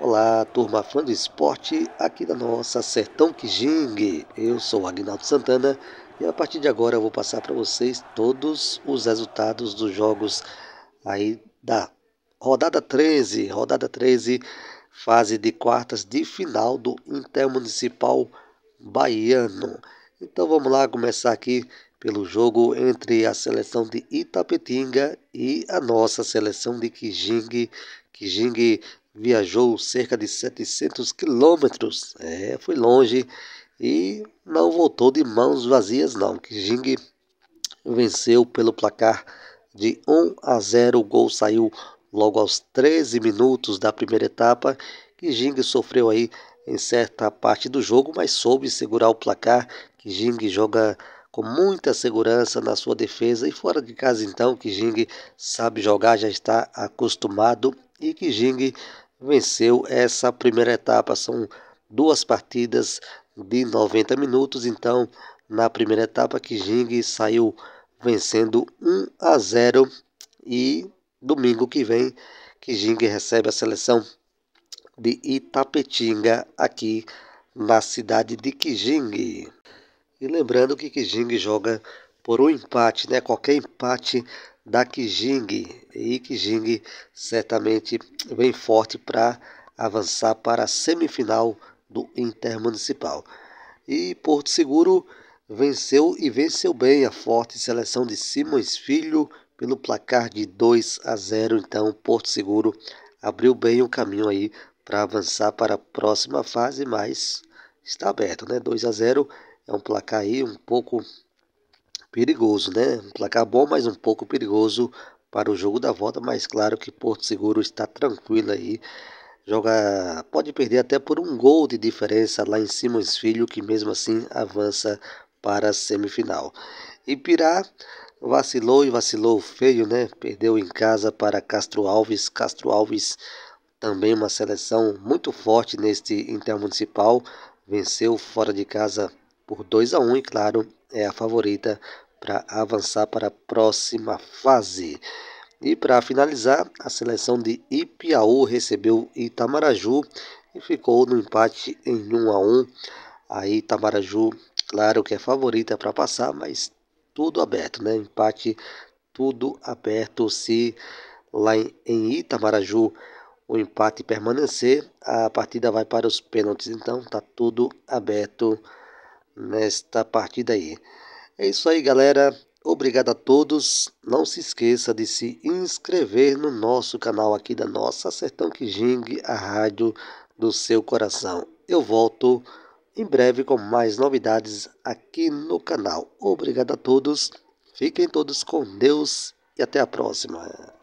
Olá, turma fã do esporte aqui da nossa Sertão Kijing. Eu sou o Agnaldo Santana e a partir de agora eu vou passar para vocês todos os resultados dos jogos aí da rodada 13, rodada 13, fase de quartas de final do Intermunicipal Baiano. Então vamos lá começar aqui pelo jogo entre a seleção de Itapetinga e a nossa seleção de Kijing. Kijing viajou cerca de 700 quilômetros. É, foi longe e não voltou de mãos vazias não. Kijing venceu pelo placar de 1 a 0. O gol saiu logo aos 13 minutos da primeira etapa. Kijing sofreu aí em certa parte do jogo, mas soube segurar o placar. Kijing joga com muita segurança na sua defesa e fora de casa então Kijing sabe jogar, já está acostumado e Kijing venceu essa primeira etapa. São duas partidas de 90 minutos, então na primeira etapa Kijing saiu vencendo 1 a 0 e domingo que vem Kijing recebe a seleção de Itapetinga aqui na cidade de Kijing. E lembrando que Kijing joga por um empate, né? Qualquer empate da Kijing. E Kijing certamente bem forte para avançar para a semifinal do Intermunicipal. E Porto Seguro venceu e venceu bem a forte seleção de Simões Filho pelo placar de 2 a 0. Então, Porto Seguro abriu bem o caminho aí para avançar para a próxima fase, mas está aberto, né? 2 a 0 é um placar aí um pouco perigoso, né? Placar bom, mas um pouco perigoso para o jogo da volta, mas claro que Porto Seguro está tranquilo aí. Joga, pode perder até por um gol de diferença lá em Simões Filho, que mesmo assim avança para a semifinal. E Pirá vacilou e vacilou feio, né? Perdeu em casa para Castro Alves. Castro Alves também uma seleção muito forte neste Intermunicipal. Venceu fora de casa por 2 a 1 um, e claro, é a favorita para avançar para a próxima fase. E para finalizar, a seleção de Ipiaú recebeu Itamaraju e ficou no empate em 1 a 1. Aí Itamaraju, claro que é favorita para passar, mas tudo aberto, né? Empate tudo aberto se lá em Itamaraju o empate permanecer, a partida vai para os pênaltis, então tá tudo aberto nesta partida aí. É isso aí, galera. Obrigado a todos. Não se esqueça de se inscrever no nosso canal aqui da nossa Sertão Kijing, a rádio do seu coração. Eu volto em breve com mais novidades aqui no canal. Obrigado a todos. Fiquem todos com Deus e até a próxima.